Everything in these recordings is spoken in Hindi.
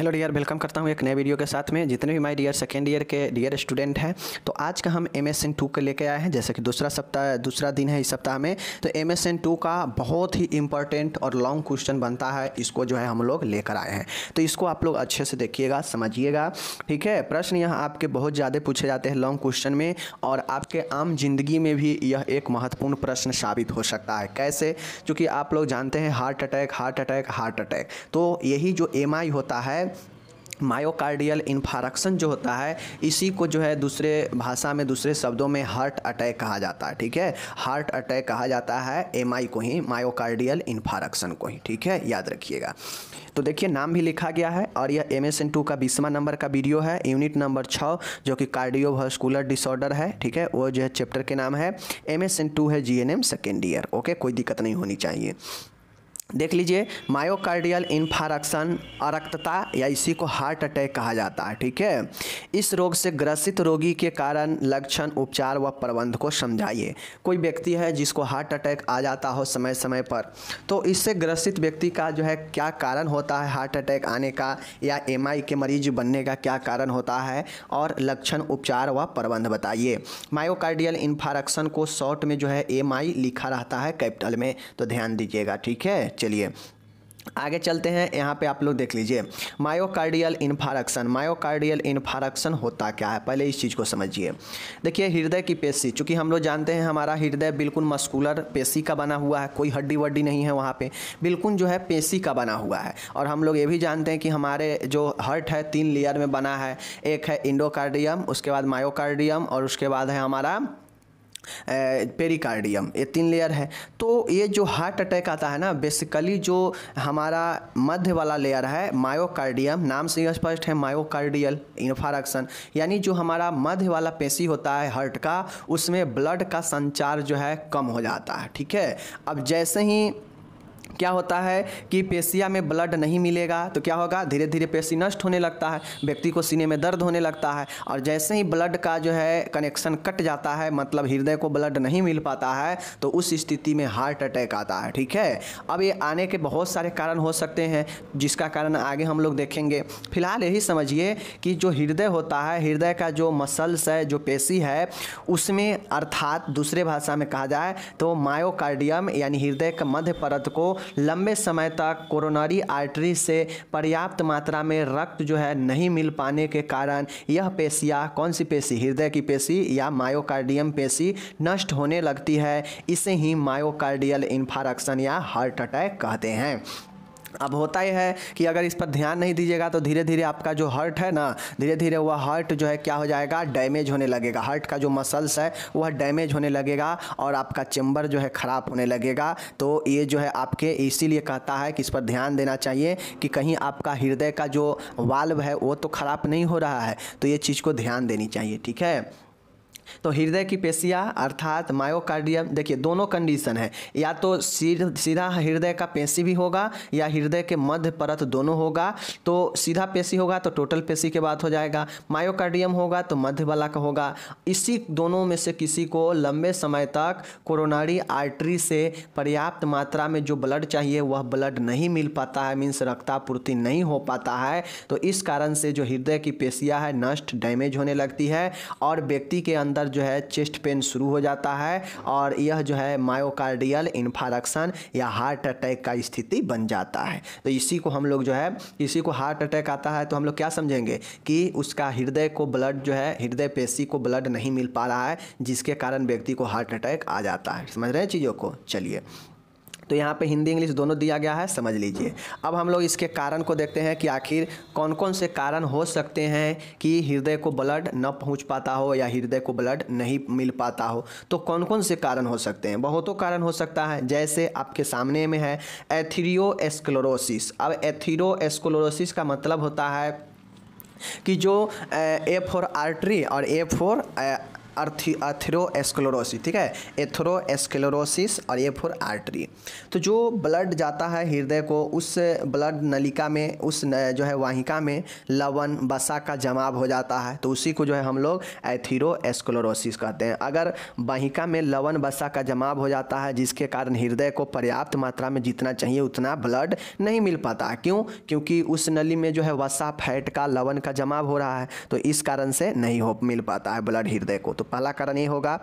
हेलो डियर वेलकम करता हूँ एक नए वीडियो के साथ में जितने भी माय डियर सेकेंड ईयर के डियर स्टूडेंट हैं तो आज का हम एम एस एन टू के लेके आए हैं जैसे कि दूसरा सप्ताह दूसरा दिन है इस सप्ताह में तो एम एस एन टू का बहुत ही इंपॉर्टेंट और लॉन्ग क्वेश्चन बनता है इसको जो है हम लोग लेकर आए हैं तो इसको आप लोग अच्छे से देखिएगा समझिएगा ठीक है प्रश्न यह आपके बहुत ज़्यादा पूछे जाते हैं लॉन्ग क्वेश्चन में और आपके आम जिंदगी में भी यह एक महत्वपूर्ण प्रश्न साबित हो सकता है कैसे क्योंकि आप लोग जानते हैं heart attack heart attack heart attack तो यही जो एम होता है मायोकार्डियल इन्फारक्शन जो होता है इसी को जो है दूसरे भाषा में दूसरे शब्दों में हार्ट अटैक कहा जाता है ठीक है हार्ट अटैक कहा जाता है एम को ही मायोकार्डियल इन्फारक्शन को ही ठीक है याद रखिएगा तो देखिए नाम भी लिखा गया है और यह एम एस एन टू का बीसवा नंबर का वीडियो है यूनिट नंबर छः जो कि कार्डियोवास्कुलर डिसऑर्डर है ठीक है वो जो है चैप्टर के नाम है एम एस एन टू है G N M second year okay कोई दिक्कत नहीं होनी चाहिए देख लीजिए मायोकार्डियल इन्फारक्शन अरक्तता या इसी को हार्ट अटैक कहा जाता है ठीक है इस रोग से ग्रसित रोगी के कारण लक्षण उपचार व प्रबंध को समझाइए कोई व्यक्ति है जिसको हार्ट अटैक आ जाता हो समय समय पर तो इससे ग्रसित व्यक्ति का जो है क्या कारण होता है हार्ट अटैक आने का या एम के मरीज बनने का क्या कारण होता है और लक्षण उपचार व प्रबंध बताइए मायोकार्डियल इन्फारक्शन को शॉर्ट में जो है एम लिखा रहता है कैपिटल में तो ध्यान दीजिएगा ठीक है चलिए आगे चलते हैं यहाँ पे आप लोग देख लीजिए मायोकार्डियल इन्फारक्शन मायोकार्डियल इन्फारक्शन होता क्या है पहले इस चीज़ को समझिए देखिए हृदय की पेशी चूँकि हम लोग जानते हैं हमारा हृदय बिल्कुल मस्कुलर पेशी का बना हुआ है कोई हड्डी वड्डी नहीं है वहाँ पे बिल्कुल जो है पेशी का बना हुआ है और हम लोग ये भी जानते हैं कि हमारे जो हर्ट है तीन लेयर में बना है एक है इंडोकार्डियम उसके बाद मायोकार्डियम और उसके बाद है हमारा पेरिकार्डियम ये तीन लेयर है तो ये जो हार्ट अटैक आता है ना बेसिकली जो हमारा मध्य वाला लेयर है मायोकार्डियम नाम से ही स्पष्ट है मायोकार्डियल इन्फारक्शन यानी जो हमारा मध्य वाला पेशी होता है हार्ट का उसमें ब्लड का संचार जो है कम हो जाता है ठीक है अब जैसे ही क्या होता है कि पेशिया में ब्लड नहीं मिलेगा तो क्या होगा धीरे धीरे पेशी नष्ट होने लगता है व्यक्ति को सीने में दर्द होने लगता है और जैसे ही ब्लड का जो है कनेक्शन कट जाता है मतलब हृदय को ब्लड नहीं मिल पाता है तो उस स्थिति में हार्ट अटैक आता है ठीक है अब ये आने के बहुत सारे कारण हो सकते हैं जिसका कारण आगे हम लोग देखेंगे फिलहाल यही समझिए कि जो हृदय होता है हृदय का जो मसल्स है जो पेशी है उसमें अर्थात दूसरे भाषा में कहा जाए तो मायोकार्डियम यानी हृदय का मध्य परत को लंबे समय तक कोरोनरी आर्टरी से पर्याप्त मात्रा में रक्त जो है नहीं मिल पाने के कारण यह पेशियाँ कौन सी पेशी हृदय की पेशी या मायोकार्डियम पेशी नष्ट होने लगती है इसे ही मायोकार्डियल इन्फारक्शन या हार्ट अटैक कहते हैं अब होता ही है कि अगर इस पर ध्यान नहीं दीजिएगा तो धीरे धीरे आपका जो हर्ट है ना धीरे धीरे वह हर्ट जो है क्या हो जाएगा डैमेज होने लगेगा हर्ट का जो मसल्स है वह डैमेज होने लगेगा और आपका चेंबर जो है ख़राब होने लगेगा तो ये जो है आपके इसीलिए कहता है कि इस पर ध्यान देना चाहिए कि कहीं आपका हृदय का जो वाल्व है वो तो ख़राब नहीं हो रहा है तो ये चीज़ को ध्यान देनी चाहिए ठीक है तो हृदय की पेशियाँ अर्थात मायोकार्डियम देखिए दोनों कंडीशन है या तो सीधा हृदय का पेशी भी होगा या हृदय के मध्य परत दोनों होगा तो सीधा पेशी होगा तो टोटल पेशी के बाद हो जाएगा मायोकार्डियम होगा तो मध्य वाला का होगा इसी दोनों में से किसी को लंबे समय तक कोरोनारी आर्टरी से पर्याप्त मात्रा में जो ब्लड चाहिए वह ब्लड नहीं मिल पाता है मीन्स रक्तापूर्ति नहीं हो पाता है तो इस कारण से जो हृदय की पेशियाँ है नष्ट डैमेज होने लगती है और व्यक्ति के अंदर अंदर जो है चेस्ट पेन शुरू हो जाता है और यह जो है मायोकार्डियल इन्फारक्शन या हार्ट अटैक का स्थिति बन जाता है तो इसी को हम लोग जो है इसी को हार्ट अटैक आता है तो हम लोग क्या समझेंगे कि उसका हृदय को ब्लड जो है हृदय पेशी को ब्लड नहीं मिल पा रहा है जिसके कारण व्यक्ति को हार्ट अटैक आ जाता है समझ रहे हैं चीज़ों को चलिए तो यहाँ पे हिंदी इंग्लिश दोनों दिया गया है समझ लीजिए अब हम लोग इसके कारण को देखते हैं कि आखिर कौन कौन से कारण हो सकते हैं कि हृदय को ब्लड न पहुँच पाता हो या हृदय को ब्लड नहीं मिल पाता हो तो कौन कौन से कारण हो सकते हैं बहुतों कारण हो सकता है जैसे आपके सामने में है एस्क्लोरोसिस अब एस्क्लोरोसिस का मतलब होता है कि जो ए फोर आर्टरी और ए फोर अर्थी एस्क्लोरोसिस ठीक है एस्क्लोरोसिस और ये फोर आर्टरी तो जो ब्लड जाता है हृदय को उस ब्लड नलिका में उस न, जो है वाहिका में लवन बसा का जमाव हो जाता है तो उसी को जो है हम लोग एस्क्लोरोसिस कहते हैं अगर वाहिका में लवन बसा का जमाव हो जाता है जिसके कारण हृदय को पर्याप्त मात्रा में जितना चाहिए उतना ब्लड नहीं मिल पाता क्यों क्योंकि उस नली में जो है वसा फैट का लवन का जमाव हो रहा है तो इस कारण से नहीं हो मिल पाता है ब्लड हृदय को तो पहला कारण ये होगा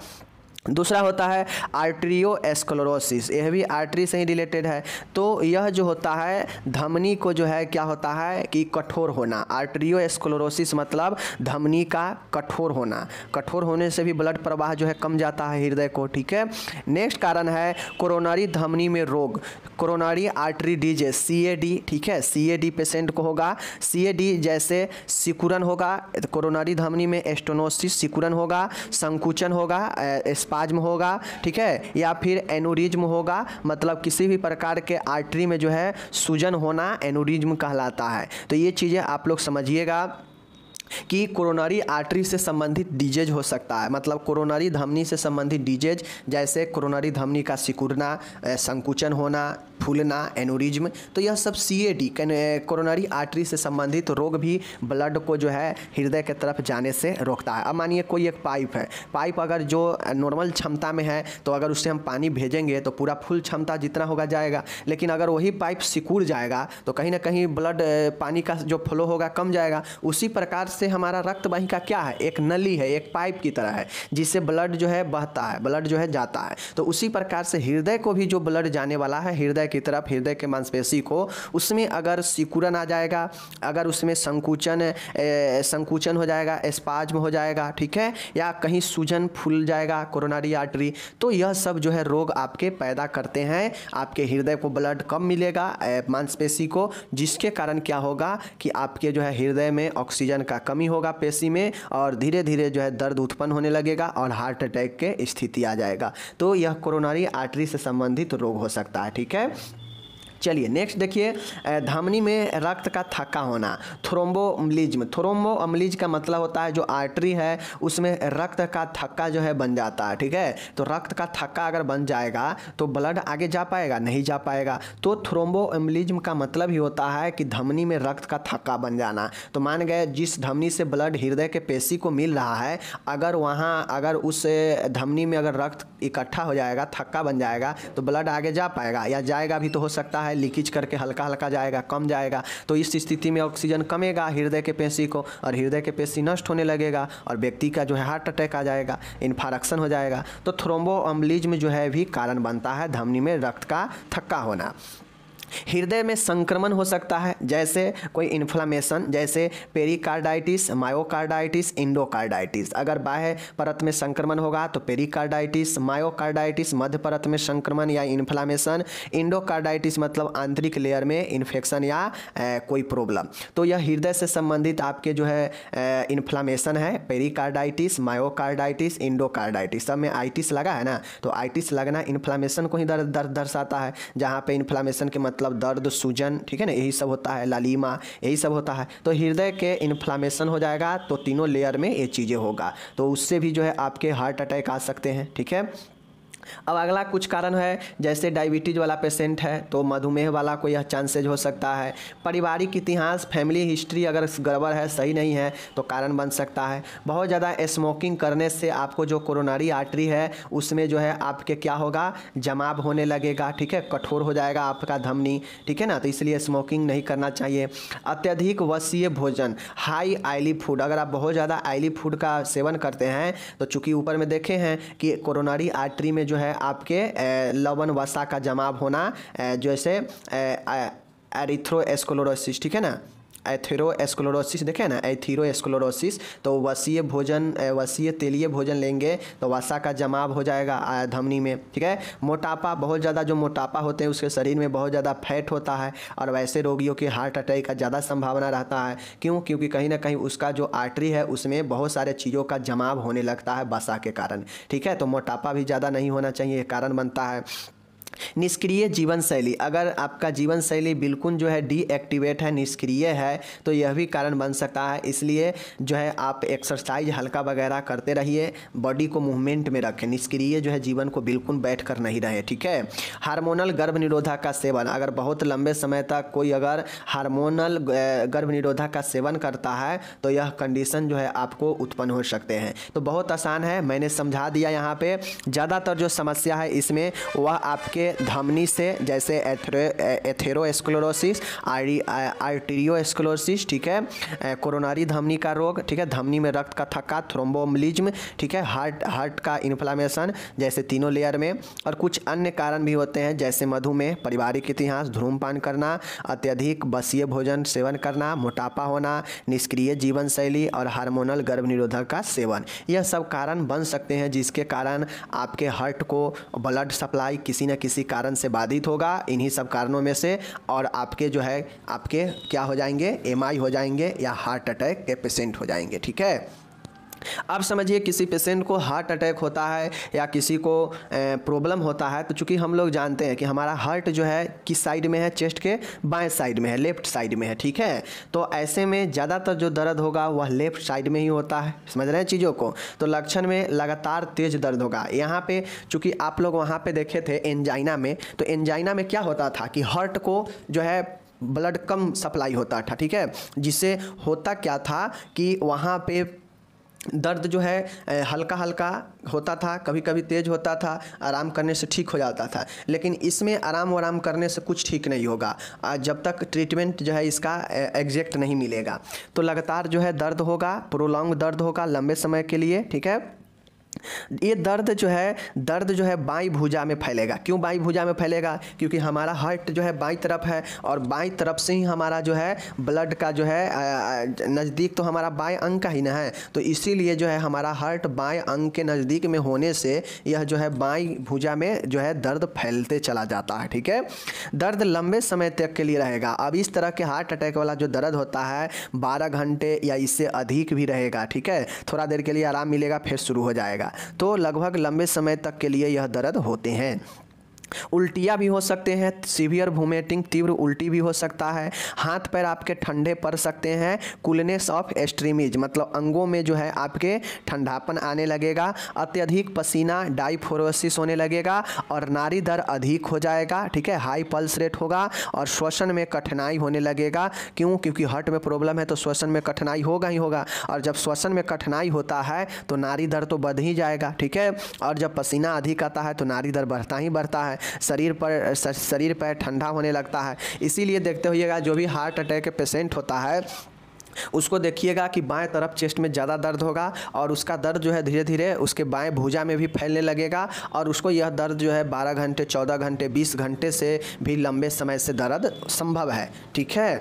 दूसरा होता है आर्ट्रियो एस्कलोरोसिस यह भी आर्टरी से ही रिलेटेड है तो यह जो होता है धमनी को जो है क्या होता है कि कठोर होना आर्ट्रियो एस्कलोरोसिस मतलब धमनी का कठोर होना कठोर होने से भी ब्लड प्रवाह जो है कम जाता है हृदय को ठीक है नेक्स्ट कारण है कोरोनरी धमनी में रोग coronary artery disease C A D ठीक है सी ए डी पेशेंट को होगा सी ए डी जैसे सिकुरन होगा कोरोनरी धमनी में एस्टोनोसिस सिकुरन होगा संकुचन होगा स्पा स्पाज्म होगा ठीक है या फिर एनोरिज्म होगा मतलब किसी भी प्रकार के आर्टरी में जो है सूजन होना एनोरिज्म कहलाता है तो ये चीज़ें आप लोग समझिएगा कि कोरोनरी आर्टरी से संबंधित डिजेज हो सकता है मतलब कोरोनरी धमनी से संबंधित डिजेज जैसे कोरोनरी धमनी का सिकुड़ना संकुचन होना फूलना एनोरिज्म तो यह सब C A D coronary artery से संबंधित रोग भी ब्लड को जो है हृदय के तरफ जाने से रोकता है अब मानिए कोई एक पाइप है पाइप अगर जो नॉर्मल क्षमता में है तो अगर उससे हम पानी भेजेंगे तो पूरा फुल क्षमता जितना होगा जाएगा लेकिन अगर वही पाइप सिकुड़ जाएगा तो कहीं ना कहीं ब्लड पानी का जो फ्लो होगा कम जाएगा उसी प्रकार से हमारा रक्त का क्या है एक नली है एक पाइप की तरह है जिससे ब्लड जो है बहता है ब्लड जो है जाता है तो उसी प्रकार से हृदय को भी जो ब्लड जाने वाला है हृदय हृदय की तरफ हृदय के मांसपेशी को उसमें अगर सिकुड़न आ जाएगा अगर उसमें संकुचन संकुचन हो जाएगा स्पाज्म हो जाएगा ठीक है या कहीं सूजन फूल जाएगा कोरोनरी आर्टरी तो यह सब जो है रोग आपके पैदा करते हैं आपके हृदय को ब्लड कम मिलेगा मांसपेशी को जिसके कारण क्या होगा कि आपके जो है हृदय में ऑक्सीजन का कमी होगा पेशी में और धीरे धीरे जो है दर्द उत्पन्न होने लगेगा और हार्ट अटैक के स्थिति आ जाएगा तो यह कोरोनरी आर्टरी से संबंधित रोग हो सकता है ठीक है चलिए नेक्स्ट देखिए धमनी में रक्त का थक्का होना थ्रोम्बो थ्रोम्बो अम्लिज का मतलब होता है जो आर्टरी है उसमें रक्त का थक्का जो है बन जाता है ठीक है तो रक्त का थक्का अगर बन जाएगा तो ब्लड आगे जा पाएगा नहीं जा पाएगा तो थ्रोम्बो अम्लिज्म का मतलब ही होता है कि धमनी में रक्त का थक्का बन जाना तो मान गए जिस धमनी से ब्लड हृदय के पेशी को मिल रहा है अगर वहाँ अगर उस धमनी में अगर रक्त इकट्ठा हो जाएगा थक्का बन जाएगा तो ब्लड आगे जा पाएगा या जाएगा भी तो हो सकता है है लीकेज करके हल्का हल्का जाएगा कम जाएगा तो इस स्थिति में ऑक्सीजन कमेगा हृदय के पेशी को और हृदय के पेशी नष्ट होने लगेगा और व्यक्ति का जो है हार्ट अटैक आ जाएगा इन्फारक्शन हो जाएगा तो थ्रोम्बो अम्बलीज में जो है भी कारण बनता है धमनी में रक्त का थक्का होना हृदय में संक्रमण हो सकता है जैसे कोई इन्फ्लामेशन जैसे पेरिकार्डाइटिस मायोकार्डाइटिस इंडोकार्डाइटिस अगर बाह्य परत में संक्रमण होगा तो पेरिकार्डाइटिस मायोकार्डाइटिस मध्य परत में संक्रमण या इन्फ्लामेशन इंडोकार्डाइटिस मतलब आंतरिक लेयर में इन्फेक्शन या ए, कोई प्रॉब्लम तो यह हृदय से संबंधित आपके जो है इन्फ्लामेशन है पेरिकार्डाइटिस मायोकार्डाइटिस इंडोकार्डाइटिस सब में आइटिस लगा है ना तो आइटिस लगना इन्फ्लामेशन को ही दर्शाता है जहाँ पर इन्फ्लामेशन के मतलब मतलब दर्द सूजन ठीक है ना यही सब होता है लालिमा यही सब होता है तो हृदय के इन्फ्लामेशन हो जाएगा तो तीनों लेयर में ये चीज़ें होगा तो उससे भी जो है आपके हार्ट अटैक आ सकते हैं ठीक है अब अगला कुछ कारण है जैसे डायबिटीज़ वाला पेशेंट है तो मधुमेह वाला को यह चांसेज हो सकता है पारिवारिक इतिहास फैमिली हिस्ट्री अगर गड़बड़ है सही नहीं है तो कारण बन सकता है बहुत ज़्यादा स्मोकिंग करने से आपको जो कोरोनरी आर्टरी है उसमें जो है आपके क्या होगा जमाव होने लगेगा ठीक है कठोर हो जाएगा आपका धमनी ठीक है ना तो इसलिए स्मोकिंग नहीं करना चाहिए अत्यधिक वसीय भोजन हाई आयली फूड अगर आप बहुत ज़्यादा आयली फूड का सेवन करते हैं तो चूँकि ऊपर में देखे हैं कि कोरोनरी आर्टरी में जो है आपके लवन वसा का जमाव होना जैसे एरिथ्रोस्कोलोरोसिस ठीक है ना एथेरोस्क्लोरोसिस देखे ना एथीरोस्क्लोरोसिस तो वसीय भोजन वसीय तेलीय भोजन लेंगे तो वसा का जमाव हो जाएगा धमनी में ठीक है मोटापा बहुत ज़्यादा जो मोटापा होते हैं उसके शरीर में बहुत ज़्यादा फैट होता है और वैसे रोगियों के हार्ट अटैक का ज़्यादा संभावना रहता है क्यों क्योंकि कहीं ना कहीं उसका जो आर्टरी है उसमें बहुत सारे चीज़ों का जमाव होने लगता है वसा के कारण ठीक है तो मोटापा भी ज़्यादा नहीं होना चाहिए कारण बनता है निष्क्रिय जीवन शैली अगर आपका जीवन शैली बिल्कुल जो है डीएक्टिवेट है निष्क्रिय है तो यह भी कारण बन सकता है इसलिए जो है आप एक्सरसाइज हल्का वगैरह करते रहिए बॉडी को मूवमेंट में रखें निष्क्रिय जो है जीवन को बिल्कुल बैठ कर नहीं रहे ठीक है हार्मोनल गर्भ निरोधक का सेवन अगर बहुत लंबे समय तक कोई अगर हारमोनल गर्भ निरोधक का सेवन करता है तो यह कंडीशन जो है आपको उत्पन्न हो सकते हैं तो बहुत आसान है मैंने समझा दिया यहाँ पर ज़्यादातर जो समस्या है इसमें वह आपके धमनी से जैसे एथेरोस्क्लोरोसिस आर्टीरियोस्क्लोरोसिस ठीक है कोरोनारी धमनी का रोग ठीक है धमनी में रक्त का थक्का थ्रोम्बोमलिज्म ठीक है हार्ट हार्ट का इन्फ्लामेशन जैसे तीनों लेयर में और कुछ अन्य कारण भी होते हैं जैसे मधुमेह पारिवारिक इतिहास धूमपान करना अत्यधिक बसीय भोजन सेवन करना मोटापा होना निष्क्रिय जीवन शैली और हार्मोनल गर्भ निरोधक का सेवन यह सब कारण बन सकते हैं जिसके कारण आपके हार्ट को ब्लड सप्लाई किसी न किसी किसी कारण से बाधित होगा इन्हीं सब कारणों में से और आपके जो है आपके क्या हो जाएंगे एम हो जाएंगे या हार्ट अटैक के पेशेंट हो जाएंगे ठीक है अब समझिए किसी पेशेंट को हार्ट अटैक होता है या किसी को प्रॉब्लम होता है तो चूंकि हम लोग जानते हैं कि हमारा हार्ट जो है किस साइड में है चेस्ट के बाएं साइड में है लेफ्ट साइड में है ठीक है तो ऐसे में ज़्यादातर जो दर्द होगा वह लेफ्ट साइड में ही होता है समझ रहे हैं चीज़ों को तो लक्षण में लगातार तेज दर्द होगा यहाँ पे चूँकि आप लोग वहाँ पर देखे थे एंजाइना में तो एंजाइना में क्या होता था कि हार्ट को जो है ब्लड कम सप्लाई होता था ठीक है जिससे होता क्या था कि वहाँ पे दर्द जो है हल्का हल्का होता था कभी कभी तेज़ होता था आराम करने से ठीक हो जाता था लेकिन इसमें आराम वाराम करने से कुछ ठीक नहीं होगा जब तक ट्रीटमेंट जो है इसका एग्जैक्ट नहीं मिलेगा तो लगातार जो है दर्द होगा प्रोलॉन्ग दर्द होगा लंबे समय के लिए ठीक है ये दर्द जो है दर्द जो है बाई भुजा में फैलेगा क्यों बाई भुजा में फैलेगा क्योंकि हमारा हार्ट जो है बाई तरफ है और बाई तरफ से ही हमारा जो है ब्लड का जो है नज़दीक तो हमारा बाएं अंग का ही ना है तो इसीलिए जो है हमारा हार्ट बाएं अंग के नज़दीक में होने से यह जो है बाई भुजा में जो है दर्द फैलते चला जाता है ठीक है दर्द लंबे समय तक के लिए रहेगा अब इस तरह के हार्ट अटैक वाला जो दर्द होता है बारह घंटे या इससे अधिक भी रहेगा ठीक है थोड़ा देर के लिए आराम मिलेगा फिर शुरू हो जाएगा तो लगभग लंबे समय तक के लिए यह दर्द होते हैं उल्टियाँ भी हो सकते हैं सीवियर वोमेटिंग तीव्र उल्टी भी हो सकता है हाथ पैर आपके ठंडे पड़ सकते हैं कुलनेस ऑफ एस्ट्रीमीज मतलब अंगों में जो है आपके ठंडापन आने लगेगा अत्यधिक पसीना डाइफोरोसिस होने लगेगा और नारी दर अधिक हो जाएगा ठीक है हाई पल्स रेट होगा और श्वसन में कठिनाई होने लगेगा क्यों क्योंकि हर्ट में प्रॉब्लम है तो श्वसन में कठिनाई होगा ही होगा और जब श्वसन में कठिनाई होता है तो नारी दर तो बढ़ ही जाएगा ठीक है और जब पसीना अधिक आता है तो नारी दर बढ़ता ही बढ़ता है है शरीर पर शरीर पर ठंडा होने लगता है इसीलिए देखते होइएगा जो भी हार्ट अटैक के पेशेंट होता है उसको देखिएगा कि बाएं तरफ चेस्ट में ज़्यादा दर्द होगा और उसका दर्द जो है धीरे धीरे उसके बाएं भुजा में भी फैलने लगेगा और उसको यह दर्द जो है 12 घंटे 14 घंटे 20 घंटे से भी लंबे समय से दर्द संभव है ठीक है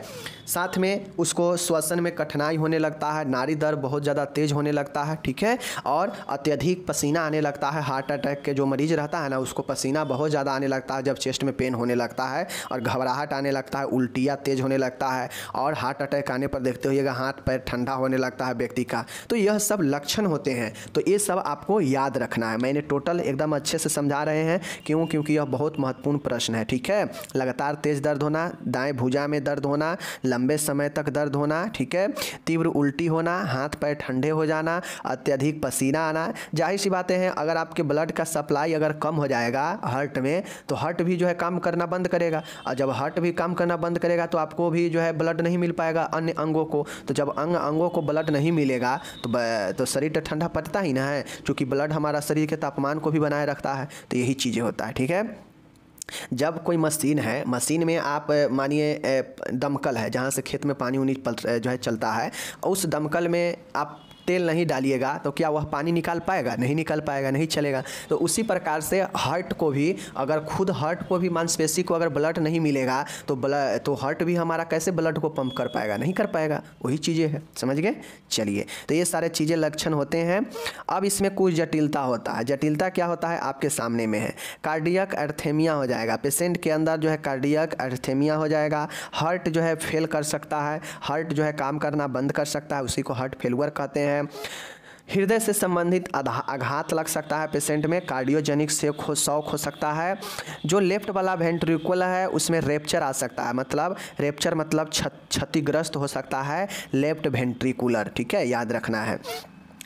साथ में उसको श्वसन में कठिनाई होने लगता है नारी दर बहुत ज़्यादा तेज होने लगता है ठीक है और अत्यधिक पसीना आने लगता है हार्ट अटैक के जो मरीज रहता है ना उसको पसीना बहुत ज़्यादा आने लगता है जब चेस्ट में पेन होने लगता है और घबराहट आने लगता है उल्टियाँ तेज होने लगता है और हार्ट अटैक आने पर देखते हुए हाथ पैर ठंडा होने लगता है व्यक्ति का तो यह सब लक्षण होते हैं तो ये सब आपको याद रखना है मैंने टोटल एकदम अच्छे से समझा रहे हैं क्यों क्योंकि यह बहुत महत्वपूर्ण प्रश्न है ठीक है लगातार तेज दर्द होना दाएँ भुजा में दर्द होना लंबे समय तक दर्द होना ठीक है तीव्र उल्टी होना हाथ पैर ठंडे हो जाना अत्यधिक पसीना आना जाहिर सी बातें हैं अगर आपके ब्लड का सप्लाई अगर कम हो जाएगा हार्ट में तो हार्ट भी जो है काम करना बंद करेगा और जब हार्ट भी काम करना बंद करेगा तो आपको भी जो है ब्लड नहीं मिल पाएगा अन्य अंगों को तो जब अंग अंगों को ब्लड नहीं मिलेगा तो तो शरीर तो ठंडा पड़ता ही ना है क्योंकि ब्लड हमारा शरीर के तापमान को भी बनाए रखता है तो यही चीज़ें होता है ठीक है जब कोई मशीन है मशीन में आप मानिए दमकल है जहाँ से खेत में पानी उनी पल जो है चलता है उस दमकल में आप तेल नहीं डालिएगा तो क्या वह पानी निकाल पाएगा नहीं निकल पाएगा नहीं चलेगा तो उसी प्रकार से हर्ट को भी अगर खुद हर्ट को भी मांसपेशी को अगर ब्लड नहीं मिलेगा तो ब्लड तो हर्ट भी हमारा कैसे ब्लड को पंप कर पाएगा नहीं कर पाएगा वही चीज़ें हैं समझ गए चलिए तो ये सारे चीज़ें लक्षण होते हैं अब इसमें कुछ जटिलता होता है जटिलता क्या होता है आपके सामने में है कार्डियक एर्थेमिया हो जाएगा पेशेंट के अंदर जो है कार्डियक एर्थेमिया हो जाएगा हार्ट जो है फेल कर सकता है हार्ट जो है काम करना बंद कर सकता है उसी को हार्ट फेलवर कहते हैं हैं हृदय से संबंधित आघात लग सकता है पेशेंट में कार्डियोजेनिक से खो शौक हो सकता है जो लेफ्ट वाला वेंट्रिकुल है उसमें रेप्चर आ सकता है मतलब रेप्चर मतलब क्षतिग्रस्त हो सकता है लेफ्ट वेंट्रिकुलर ठीक है याद रखना है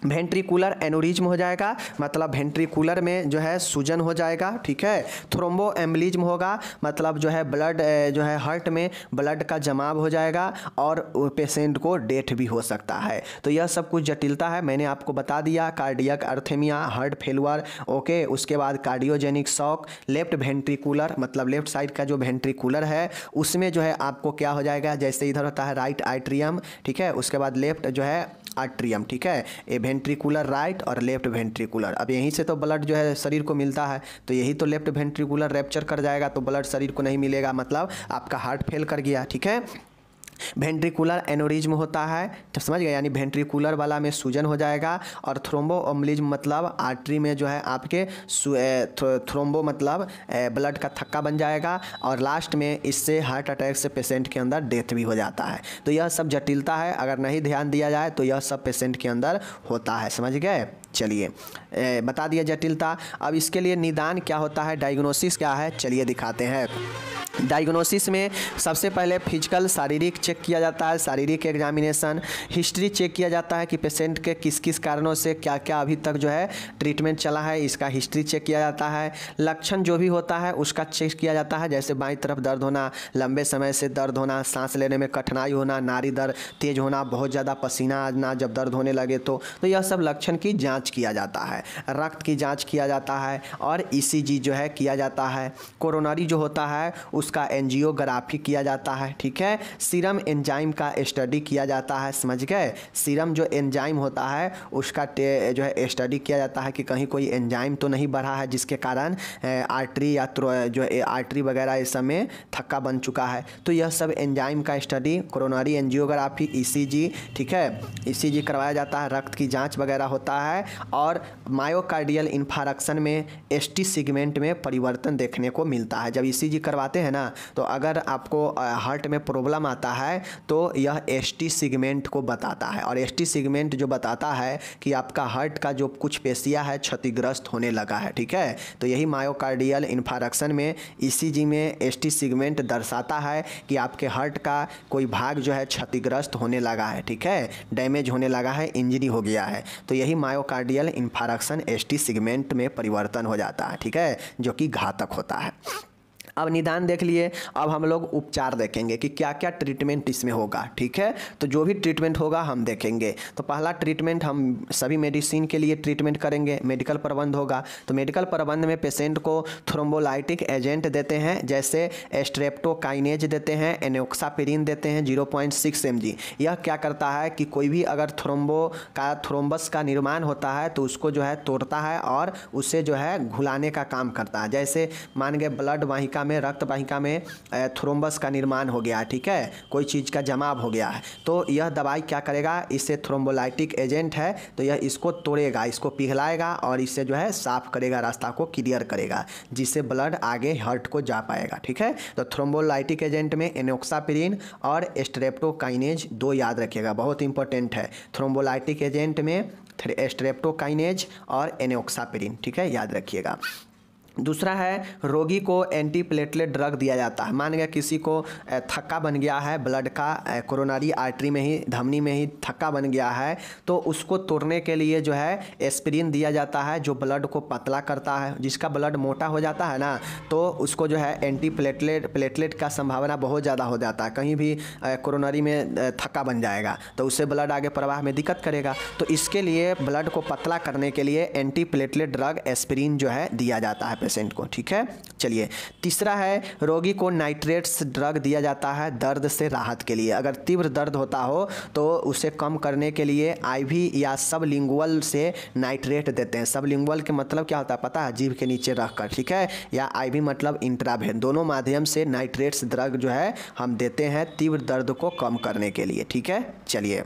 वेंट्रिकुलर एनोरिज्म हो जाएगा मतलब वेंट्रिकुलर में जो है सूजन हो जाएगा ठीक है थ्रोम्बो एम्बलिज्म होगा मतलब जो है ब्लड जो है हार्ट में ब्लड का जमाव हो जाएगा और पेशेंट को डेथ भी हो सकता है तो यह सब कुछ जटिलता है मैंने आपको बता दिया cardiac arrhythmia heart failure okay उसके बाद कार्डियोजेनिक शॉक लेफ्ट वेंट्रिकुलर मतलब लेफ्ट साइड का जो वेंट्रिकुलर है उसमें जो है आपको क्या हो जाएगा जैसे इधर होता है राइट आइट्रियम ठीक है उसके बाद लेफ्ट जो है आट्रियम ठीक है ए वेंट्रिकुलर राइट और लेफ्ट वेंट्रिकुलर अब यहीं से तो ब्लड जो है शरीर को मिलता है तो यही तो लेफ्ट वेंट्रिकुलर रैप्चर कर जाएगा तो ब्लड शरीर को नहीं मिलेगा मतलब आपका हार्ट फेल कर गया ठीक है वेंट्रिकुलर एनोरिज्म होता है जब समझ गए यानी वेंट्रिकुलर वाला में सूजन हो जाएगा और थ्रोम्बो अम्लिज्म मतलब आर्टरी में जो है आपके थ्रोम्बो मतलब ब्लड का थक्का बन जाएगा और लास्ट में इससे हार्ट अटैक से पेशेंट के अंदर डेथ भी हो जाता है तो यह सब जटिलता है अगर नहीं ध्यान दिया जाए तो यह सब पेशेंट के अंदर होता है समझ गए चलिए बता दिया जटिलता अब इसके लिए निदान क्या होता है डायग्नोसिस क्या है चलिए दिखाते हैं डायग्नोसिस में सबसे पहले फिजिकल शारीरिक चेक किया जाता है शारीरिक एग्जामिनेशन हिस्ट्री चेक किया जाता है कि पेशेंट के किस किस कारणों से क्या क्या अभी तक जो है ट्रीटमेंट चला है इसका हिस्ट्री चेक किया जाता है लक्षण जो भी होता है उसका चेक किया जाता है जैसे बाई तरफ दर्द होना लंबे समय से दर्द होना सांस लेने में कठिनाई होना नारी दर्द तेज होना बहुत ज़्यादा पसीना आना जब दर्द होने लगे तो, तो यह सब लक्षण की जाँच जांच किया जाता है रक्त की जांच किया जाता है और ईसीजी e जो है किया जाता है कोरोनरी जो होता है उसका एंजियोग्राफी किया जाता है ठीक है सीरम एंजाइम का स्टडी किया जाता है समझ गए सीरम जो एंजाइम होता है उसका जो है स्टडी किया जाता है कि कहीं कोई एंजाइम तो नहीं बढ़ा है जिसके कारण आर्टरी या जो आर्टरी वगैरह इस समय थक्का बन चुका है तो यह सब एंजाइम का study coronary angiography ECG e ठीक है ईसीजी e करवाया जाता है रक्त की जांच वगैरह होता है और मायोकार्डियल इन्फारक्शन में एस टी सिगमेंट में परिवर्तन देखने को मिलता है जब ई e करवाते हैं ना तो अगर आपको हार्ट में प्रॉब्लम आता है तो यह एस टी सिगमेंट को बताता है और एस टी सिगमेंट जो बताता है कि आपका हार्ट का जो कुछ पेशिया है क्षतिग्रस्त होने लगा है ठीक है तो यही मायोकार्डियल इन्फारक्शन में ई e में एस टी सिगमेंट दर्शाता है कि आपके हार्ट का कोई भाग जो है क्षतिग्रस्त होने लगा है ठीक है डैमेज होने लगा है इंजरी हो गया है तो यही myocar myocardial infarction S T segment में परिवर्तन हो जाता है ठीक है जो कि घातक होता है अब निदान देख लिए अब हम लोग उपचार देखेंगे कि क्या क्या ट्रीटमेंट इसमें होगा ठीक है तो जो भी ट्रीटमेंट होगा हम देखेंगे तो पहला ट्रीटमेंट हम सभी मेडिसिन के लिए ट्रीटमेंट करेंगे मेडिकल प्रबंध होगा तो मेडिकल प्रबंध में पेशेंट को थ्रोम्बोलाइटिक एजेंट देते हैं जैसे एस्ट्रेप्टोकाइनेज देते हैं एनोक्सापिरिन देते हैं zero point six M G यह क्या करता है कि कोई भी अगर थ्रोम्बो का थ्रोम्बस का निर्माण होता है तो उसको जो है तोड़ता है और उसे जो है घुलाने का काम करता है जैसे मान गए ब्लड वाहिका में रक्त वाहिका में थ्रोम्बस का निर्माण हो गया ठीक है कोई चीज़ का जमाव हो गया है तो यह दवाई क्या करेगा इससे थ्रोम्बोलाइटिक एजेंट है तो यह इसको तोड़ेगा इसको पिघलाएगा और इससे जो है साफ करेगा रास्ता को क्लियर करेगा जिससे ब्लड आगे हर्ट को जा पाएगा ठीक है तो थ्रोम्बोलाइटिक एजेंट में एनोक्सापिरिन और स्ट्रेप्टोकाइनेज दो याद रखिएगा बहुत इंपॉर्टेंट है थ्रोम्बोलाइटिक एजेंट में स्ट्रेप्टोकाइनेज और एनोक्सापिरिन ठीक है याद रखिएगा दूसरा है रोगी को एंटी प्लेटलेट ड्रग दिया जाता है मान गया किसी को थक्का बन गया है ब्लड का कोरोनरी आर्टरी में ही धमनी में ही थक्का बन गया है तो उसको तोड़ने के लिए जो है एस्पिरिन दिया जाता है जो ब्लड को पतला करता है जिसका ब्लड मोटा हो जाता है ना तो उसको जो है एंटी प्लेटलेट प्लेटलेट का संभावना बहुत ज़्यादा हो जाता है कहीं भी कोरोनरी में थक्का बन जाएगा तो उससे ब्लड आगे प्रवाह में दिक्कत करेगा तो इसके लिए ब्लड को पतला करने के लिए एंटी प्लेटलेट ड्रग एस्पिरिन जो है दिया जाता है पेशेंट को ठीक है चलिए तीसरा है रोगी को नाइट्रेट्स ड्रग दिया जाता है दर्द से राहत के लिए अगर तीव्र दर्द होता हो तो उसे कम करने के लिए आईवी या सबलिंगुअल से नाइट्रेट देते हैं सबलिंगुअल के मतलब क्या होता है पता है जीभ के नीचे रख कर ठीक है या आईवी मतलब इंट्राभेन दोनों माध्यम से नाइट्रेट्स ड्रग जो है हम देते हैं तीव्र दर्द को कम करने के लिए ठीक है चलिए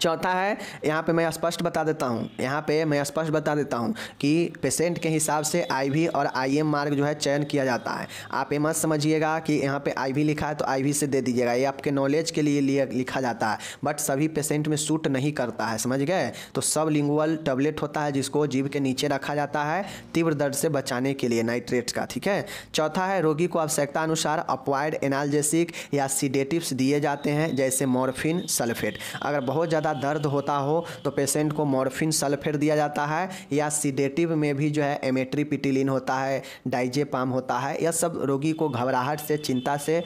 चौथा है यहाँ पे मैं स्पष्ट बता देता हूँ यहाँ पे मैं स्पष्ट बता देता हूँ कि पेशेंट के हिसाब से आईवी और आईएम मार्ग जो है चयन किया जाता है आप ये मत समझिएगा कि यहाँ पे आईवी लिखा है तो आईवी से दे दीजिएगा ये आपके नॉलेज के लिए लिखा जाता है बट सभी पेशेंट में सूट नहीं करता है समझ गए तो सब लिंगुअल टेबलेट होता है जिसको जीव के नीचे रखा जाता है तीव्र दर्द से बचाने के लिए नाइट्रेट का ठीक है चौथा है रोगी को आवश्यकता अनुसार अपवाइड एनालजेसिक या सीडेटिव्स दिए जाते हैं जैसे मॉर्फिन सल्फेट अगर बहुत ज़्यादा दर्द होता हो तो पेशेंट को मॉर्फिन सल्फेट दिया जाता है या सीडेटिव में भी जो है एमेट्री पिटिलिन होता है डाइजेपाम होता है यह सब रोगी को घबराहट से चिंता से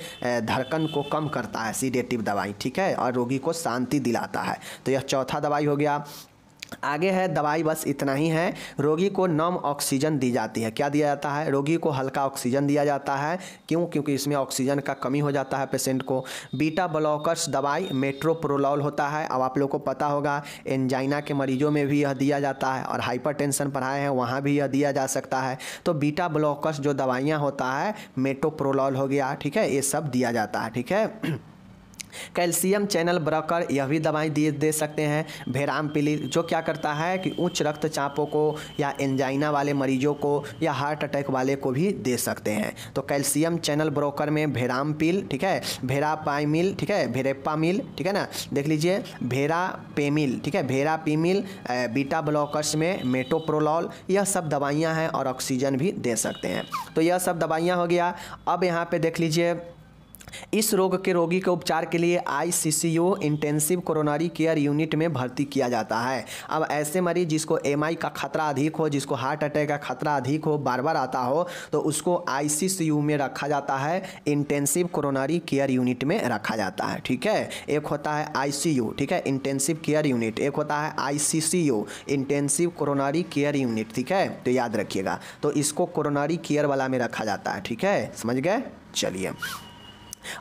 धड़कन को कम करता है सीडेटिव दवाई ठीक है और रोगी को शांति दिलाता है तो यह चौथा दवाई हो गया आगे है दवाई बस इतना ही है रोगी को नम ऑक्सीजन दी जाती है क्या दिया जाता है रोगी को हल्का ऑक्सीजन दिया जाता है क्यों क्योंकि इसमें ऑक्सीजन का कमी हो जाता है पेशेंट को बीटा ब्लॉकर्स दवाई मेट्रोप्रोलॉल होता है अब आप लोगों को पता होगा एंजाइना के मरीजों में भी यह दिया जाता है और हाइपर टेंशन पढ़ाए हैं वहाँ भी यह दिया जा सकता है तो बीटा ब्लॉकर्स जो दवाइयाँ होता है मेट्रोप्रोलॉल हो गया ठीक है ये सब दिया जाता है ठीक है कैल्शियम चैनल ब्रकर यह भी दवाई दे दे सकते हैं भेराम पिली जो क्या करता है कि उच्च रक्तचापों को या एंजाइना वाले मरीजों को या हार्ट अटैक वाले को भी दे सकते हैं तो कैल्शियम चैनल ब्रोकर में भेराम पिल ठीक है भेरापाइमिल ठीक है मिल ठीक है ना देख लीजिए भेरा पेमिल ठीक है भेरा पीमिल बीटा ब्लॉकर्स में मेटोप्रोलॉल यह सब दवाइयाँ हैं और ऑक्सीजन भी दे सकते हैं तो यह सब दवाइयाँ हो गया अब यहाँ पे देख लीजिए इस रोग के रोगी के उपचार के लिए ICCU intensive coronary care unit में भर्ती किया जाता है अब ऐसे मरीज जिसको एमआई का खतरा अधिक हो जिसको हार्ट अटैक का खतरा अधिक हो बार बार आता हो तो उसको आईसीसीयू में रखा जाता है इंटेंसिव कोरोनरी केयर यूनिट में रखा जाता है ठीक है एक होता है आई ठीक है इंटेंसिव केयर यूनिट एक होता है I intensive coronary care unit ठीक है तो याद रखिएगा तो इसको कोरोनारी केयर वाला में रखा जाता है ठीक है समझ गए चलिए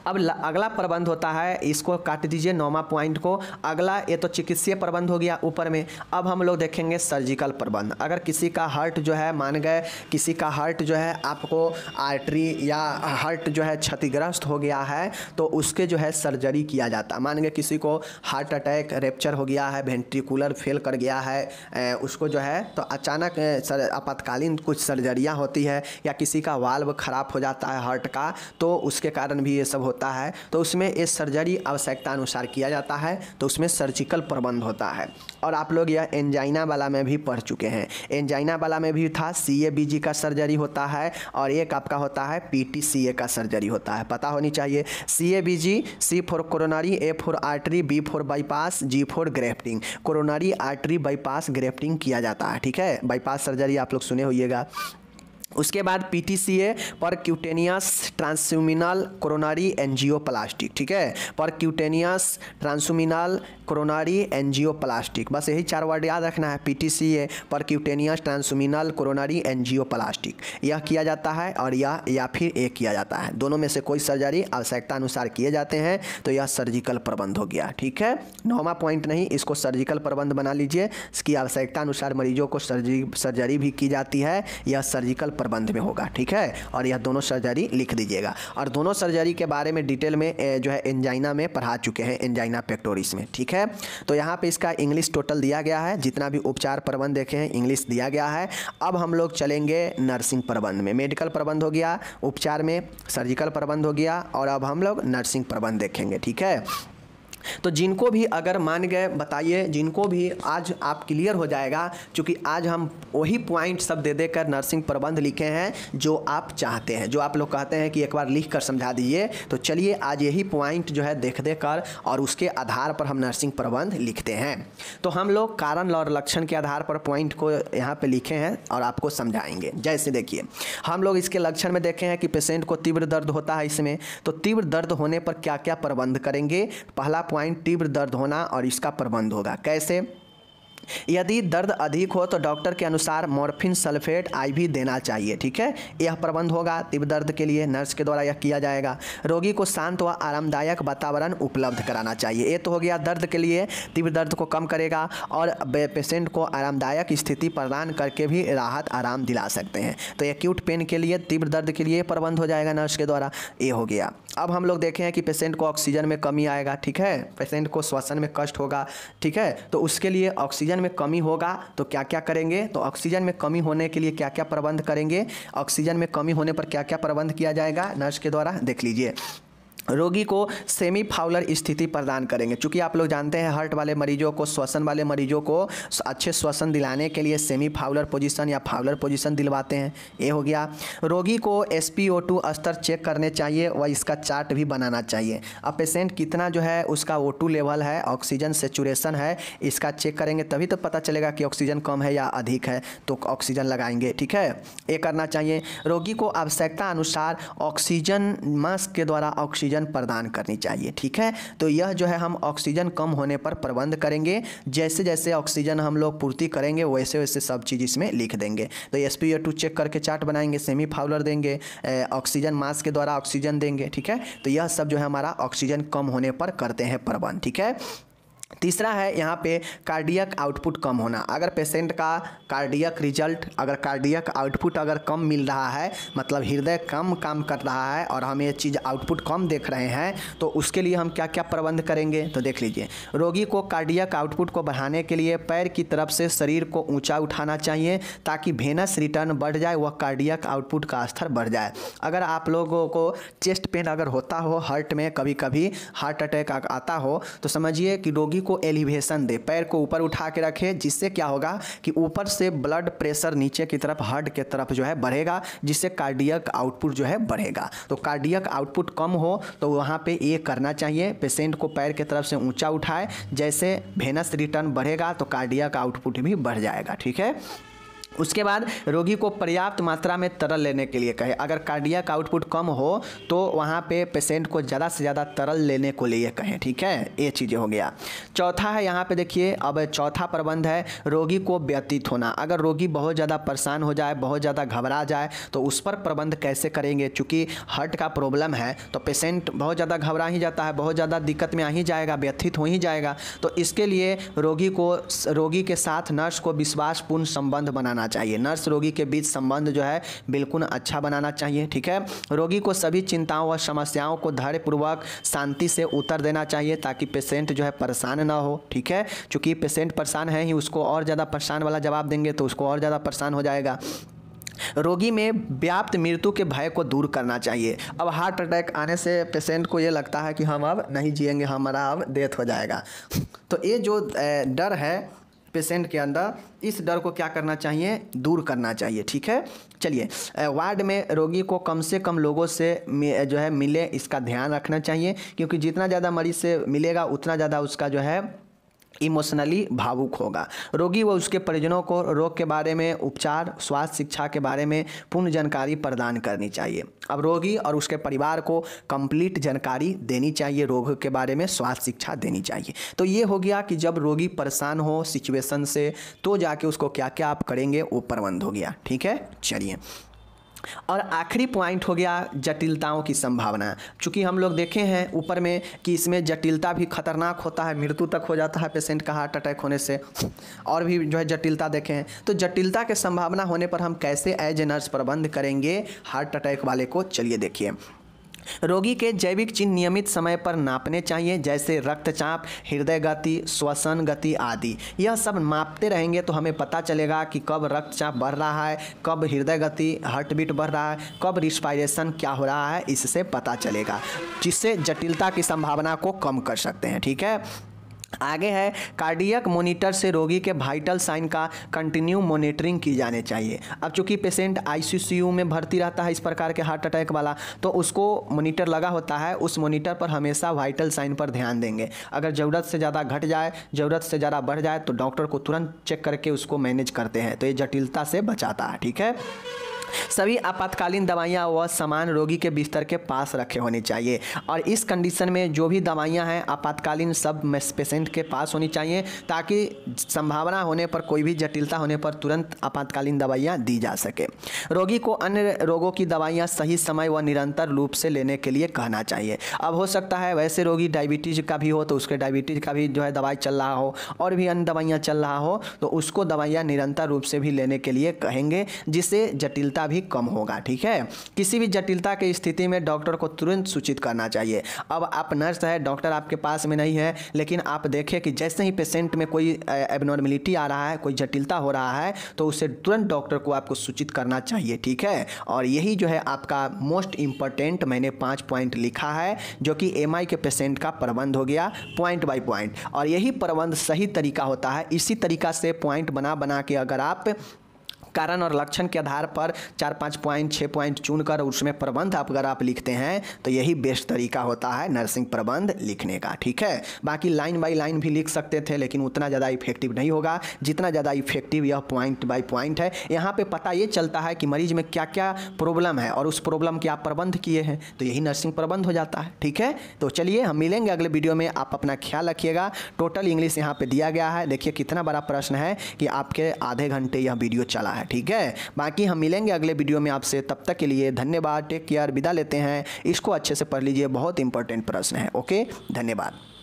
अब अगला प्रबंध होता है इसको काट दीजिए नौवा पॉइंट को अगला ये तो चिकित्सीय प्रबंध हो गया ऊपर में अब हम लोग देखेंगे सर्जिकल प्रबंध अगर किसी का हर्ट जो है मान गए किसी का हर्ट जो है आपको आर्टरी या हर्ट जो है क्षतिग्रस्त हो गया है तो उसके जो है सर्जरी किया जाता मान गए किसी को हार्ट अटैक रेप्चर हो गया है वेंट्रिकुलर फेल कर गया है उसको जो है तो अचानक आपातकालीन कुछ सर्जरियाँ होती है या किसी का वाल्व खराब हो जाता है हार्ट का तो उसके कारण भी ये सब सब होता है तो उसमें ये सर्जरी आवश्यकता अनुसार किया जाता है तो उसमें सर्जिकल प्रबंध होता है और आप लोग यह एंजाइना वाला में भी पढ़ चुके हैं एंजाइना वाला में भी था सी का सर्जरी होता है और एक आपका होता है पी का सर्जरी होता है पता होनी चाहिए C A B G C for coronary A for artery B for bypass G for grafting coronary artery bypass grafting किया जाता है ठीक है बाईपास सर्जरी आप लोग सुने होइएगा उसके बाद पी टी सी ए पर क्यूटेनियस ट्रांसुमिनल एनजीओ प्लास्टिक ठीक है पर क्यूटेनियस ट्रांसुमिनल एनजीओ प्लास्टिक बस यही चार वर्ड याद रखना है पी टी सी ए पर क्यूटेनियस ट्रांसुमिनल एनजीओ प्लास्टिक यह किया जाता है और यह या फिर ए किया जाता है दोनों में से कोई सर्जरी आवश्यकता अनुसार किए जाते हैं तो यह सर्जिकल प्रबंध हो गया ठीक है नौवा पॉइंट नहीं इसको सर्जिकल प्रबंध बना लीजिए इसकी आवश्यकता अनुसार मरीजों को सर्जरी सर्जरी भी की जाती है यह सर्जिकल प्रबंध में होगा ठीक है और यह दोनों सर्जरी लिख दीजिएगा और दोनों सर्जरी के बारे में डिटेल में जो है एंजाइना में पढ़ा चुके हैं एंजाइना पेक्टोरिस में ठीक है तो यहाँ पे इसका इंग्लिश टोटल दिया गया है जितना भी उपचार प्रबंध देखे हैं इंग्लिश दिया गया है अब हम लोग चलेंगे नर्सिंग प्रबंध में मेडिकल प्रबंध हो गया उपचार में सर्जिकल प्रबंध हो गया और अब हम लोग नर्सिंग प्रबंध देखेंगे ठीक है तो जिनको भी अगर मान गए बताइए जिनको भी आज आप क्लियर हो जाएगा क्योंकि आज हम वही पॉइंट सब दे देकर नर्सिंग प्रबंध लिखे हैं जो आप चाहते हैं जो आप लोग कहते हैं कि एक बार लिख कर समझा दीजिए तो चलिए आज यही पॉइंट जो है देख दे कर और उसके आधार पर हम नर्सिंग प्रबंध लिखते हैं तो हम लोग कारण और लक्षण के आधार पर पॉइंट को यहाँ पर लिखे हैं और आपको समझाएंगे जैसे देखिए हम लोग इसके लक्षण में देखे हैं कि पेशेंट को तीव्र दर्द होता है इसमें तो तीव्र दर्द होने पर क्या क्या प्रबंध करेंगे पहला पॉइंट ज्वाइंट तीव्र दर्द होना और इसका प्रबंध होगा कैसे यदि दर्द अधिक हो तो डॉक्टर के अनुसार मॉर्फिन सल्फेट आईवी देना चाहिए ठीक है यह प्रबंध होगा तीव्र दर्द के लिए नर्स के द्वारा यह किया जाएगा रोगी को शांत व आरामदायक वातावरण उपलब्ध कराना चाहिए ये तो हो गया दर्द के लिए तीव्र दर्द को कम करेगा और पेशेंट को आरामदायक स्थिति प्रदान करके भी राहत आराम दिला सकते हैं तो एक्यूट पेन के लिए तीव्र दर्द के लिए प्रबंध हो जाएगा नर्स के द्वारा ये हो गया अब हम लोग देखें कि पेशेंट को ऑक्सीजन में कमी आएगा ठीक है पेशेंट को श्वसन में कष्ट होगा ठीक है तो उसके लिए ऑक्सीजन ऑक्सीजन में कमी होगा तो क्या क्या करेंगे तो ऑक्सीजन में कमी होने के लिए क्या क्या प्रबंध करेंगे ऑक्सीजन में कमी होने पर क्या क्या प्रबंध किया जाएगा नर्स के द्वारा देख लीजिए रोगी को सेमी फाउलर स्थिति प्रदान करेंगे चूँकि आप लोग जानते हैं हर्ट वाले मरीजों को श्वसन वाले मरीजों को अच्छे श्वसन दिलाने के लिए सेमी फाउलर पोजीशन या फाउलर पोजीशन दिलवाते हैं ये हो गया रोगी को एस स्तर चेक करने चाहिए व इसका चार्ट भी बनाना चाहिए अब पेशेंट कितना जो है उसका ओ लेवल है ऑक्सीजन सेचुरेशन है इसका चेक करेंगे तभी तो पता चलेगा कि ऑक्सीजन कम है या अधिक है तो ऑक्सीजन लगाएंगे ठीक है ये करना चाहिए रोगी को आवश्यकता अनुसार ऑक्सीजन मास्क के द्वारा ऑक्सीजन ऑक्सीजन प्रदान करनी चाहिए ठीक है तो यह जो है हम ऑक्सीजन कम होने पर प्रबंध करेंगे जैसे जैसे ऑक्सीजन हम लोग पूर्ति करेंगे वैसे वैसे सब चीज़ इसमें लिख देंगे तो एस पी चेक करके चार्ट बनाएंगे सेमी फाउलर देंगे ऑक्सीजन मास के द्वारा ऑक्सीजन देंगे ठीक है तो यह सब जो है हमारा ऑक्सीजन कम होने पर करते हैं प्रबंध ठीक है तीसरा है यहाँ पे कार्डियक आउटपुट कम होना अगर पेशेंट का कार्डियक रिजल्ट अगर कार्डियक आउटपुट अगर कम मिल रहा है मतलब हृदय कम काम कर रहा है और हम ये चीज़ आउटपुट कम देख रहे हैं तो उसके लिए हम क्या क्या प्रबंध करेंगे तो देख लीजिए रोगी को कार्डियक आउटपुट को बढ़ाने के लिए पैर की तरफ से शरीर को ऊँचा उठाना चाहिए ताकि भेनस रिटर्न बढ़ जाए वह कार्डियक आउटपुट का स्तर बढ़ जाए अगर आप लोगों को चेस्ट पेन अगर होता हो हार्ट में कभी कभी हार्ट अटैक आता हो तो समझिए कि रोगी बॉडी को एलिवेशन दे पैर को ऊपर उठा के रखे जिससे क्या होगा कि ऊपर से ब्लड प्रेशर नीचे की तरफ हार्ट के तरफ जो है बढ़ेगा जिससे कार्डियक आउटपुट जो है बढ़ेगा तो कार्डियक आउटपुट कम हो तो वहाँ पे ये करना चाहिए पेशेंट को पैर की तरफ से ऊंचा उठाए जैसे भेनस रिटर्न बढ़ेगा तो कार्डियक आउटपुट भी बढ़ जाएगा ठीक है उसके बाद रोगी को पर्याप्त मात्रा में तरल लेने के लिए कहे अगर कार्डिया का आउटपुट कम हो तो वहाँ पे पेशेंट को ज़्यादा से ज़्यादा तरल लेने को लिए कहें ठीक है ये चीज़ें हो गया चौथा है यहाँ पे देखिए अब चौथा प्रबंध है रोगी को व्यतीत होना अगर रोगी बहुत ज़्यादा परेशान हो जाए बहुत ज़्यादा घबरा जाए तो उस पर प्रबंध कैसे करेंगे चूँकि हार्ट का प्रॉब्लम है तो पेशेंट बहुत ज़्यादा घबरा ही जाता है बहुत ज़्यादा दिक्कत में आ ही जाएगा व्यथित हो ही जाएगा तो इसके लिए रोगी को रोगी के साथ नर्स को विश्वासपूर्ण संबंध बनाना होना चाहिए नर्स रोगी के बीच संबंध जो है बिल्कुल अच्छा बनाना चाहिए ठीक है रोगी को सभी चिंताओं और समस्याओं को धैर्यपूर्वक शांति से उतर देना चाहिए ताकि पेशेंट जो है परेशान ना हो ठीक है चूँकि पेशेंट परेशान है ही उसको और ज़्यादा परेशान वाला जवाब देंगे तो उसको और ज़्यादा परेशान हो जाएगा रोगी में व्याप्त मृत्यु के भय को दूर करना चाहिए अब हार्ट अटैक आने से पेशेंट को ये लगता है कि हम अब नहीं जिएंगे हमारा अब डेथ हो जाएगा तो ये जो डर है पेशेंट के अंदर इस डर को क्या करना चाहिए दूर करना चाहिए ठीक है चलिए वार्ड में रोगी को कम से कम लोगों से जो है मिले इसका ध्यान रखना चाहिए क्योंकि जितना ज़्यादा मरीज से मिलेगा उतना ज़्यादा उसका जो है इमोशनली भावुक होगा रोगी व उसके परिजनों को रोग के बारे में उपचार स्वास्थ्य शिक्षा के बारे में पूर्ण जानकारी प्रदान करनी चाहिए अब रोगी और उसके परिवार को कंप्लीट जानकारी देनी चाहिए रोग के बारे में स्वास्थ्य शिक्षा देनी चाहिए तो ये हो गया कि जब रोगी परेशान हो सिचुएशन से तो जाके उसको क्या क्या आप करेंगे वो प्रबंध हो गया ठीक है चलिए और आखिरी पॉइंट हो गया जटिलताओं की संभावना चूँकि हम लोग देखे हैं ऊपर में कि इसमें जटिलता भी खतरनाक होता है मृत्यु तक हो जाता है पेशेंट का हार्ट अटैक होने से और भी जो है जटिलता देखें हैं तो जटिलता के संभावना होने पर हम कैसे एज ए नर्स प्रबंध करेंगे हार्ट अटैक वाले को चलिए देखिए रोगी के जैविक चिन्ह नियमित समय पर नापने चाहिए जैसे रक्तचाप हृदय गति श्वसन गति आदि यह सब मापते रहेंगे तो हमें पता चलेगा कि कब रक्तचाप बढ़ रहा है कब हृदय गति हार्ट बीट बढ़ रहा है कब रिस्पायरेशन क्या हो रहा है इससे पता चलेगा जिससे जटिलता की संभावना को कम कर सकते हैं ठीक है आगे है कार्डियक मॉनिटर से रोगी के वाइटल साइन का कंटिन्यू मॉनिटरिंग की जाने चाहिए अब चूंकि पेशेंट आईसीसीयू में भर्ती रहता है इस प्रकार के हार्ट अटैक वाला तो उसको मॉनिटर लगा होता है उस मॉनिटर पर हमेशा वाइटल साइन पर ध्यान देंगे अगर ज़रूरत से ज़्यादा घट जाए ज़रूरत से ज़्यादा बढ़ जाए तो डॉक्टर को तुरंत चेक करके उसको मैनेज करते हैं तो ये जटिलता से बचाता है ठीक है सभी आपातकालीन दवाइयाँ व सामान रोगी के बिस्तर के पास रखे होने चाहिए और इस कंडीशन में जो भी दवाइयाँ हैं आपातकालीन सब पेशेंट के पास होनी चाहिए ताकि संभावना होने पर कोई भी जटिलता होने पर तुरंत आपातकालीन दवाइयाँ दी जा सके रोगी को अन्य रोगों की दवाइयाँ सही समय व निरंतर रूप से लेने के लिए कहना चाहिए अब हो सकता है वैसे रोगी डायबिटीज़ का भी हो तो उसके डायबिटीज़ का भी जो है दवाई चल रहा हो और भी अन्य दवाइयाँ चल रहा हो तो उसको दवाइयाँ निरंतर रूप से भी लेने के लिए कहेंगे जिससे जटिलता भी कम होगा ठीक है किसी भी जटिलता की स्थिति में डॉक्टर को तुरंत सूचित करना चाहिए अब आप नर्स है डॉक्टर आपके पास में नहीं है लेकिन आप देखें कि जैसे ही पेशेंट में कोई एबनॉर्मिलिटी आ रहा है कोई जटिलता हो रहा है तो उसे तुरंत डॉक्टर को आपको सूचित करना चाहिए ठीक है और यही जो है आपका मोस्ट इंपॉर्टेंट मैंने पाँच पॉइंट लिखा है जो कि एम के पेशेंट का प्रबंध हो गया पॉइंट बाई पॉइंट और यही प्रबंध सही तरीका होता है इसी तरीका से पॉइंट बना बना के अगर आप कारण और लक्षण के आधार पर चार पाँच पॉइंट छः पॉइंट चुनकर उसमें प्रबंध आप अगर आप लिखते हैं तो यही बेस्ट तरीका होता है नर्सिंग प्रबंध लिखने का ठीक है बाकी लाइन बाई लाइन भी लिख सकते थे लेकिन उतना ज़्यादा इफेक्टिव नहीं होगा जितना ज़्यादा इफेक्टिव यह पॉइंट बाई पॉइंट है यहाँ पर पता ये चलता है कि मरीज में क्या क्या प्रॉब्लम है और उस प्रॉब्लम के आप प्रबंध किए हैं तो यही नर्सिंग प्रबंध हो जाता है ठीक है तो चलिए हम मिलेंगे अगले वीडियो में आप अपना ख्याल रखिएगा टोटल इंग्लिश यहाँ पे दिया गया है देखिए कितना बड़ा प्रश्न है कि आपके आधे घंटे यह वीडियो चला है ठीक है बाकी हम मिलेंगे अगले वीडियो में आपसे तब तक के लिए धन्यवाद टेक केयर विदा लेते हैं इसको अच्छे से पढ़ लीजिए बहुत इंपॉर्टेंट प्रश्न है ओके धन्यवाद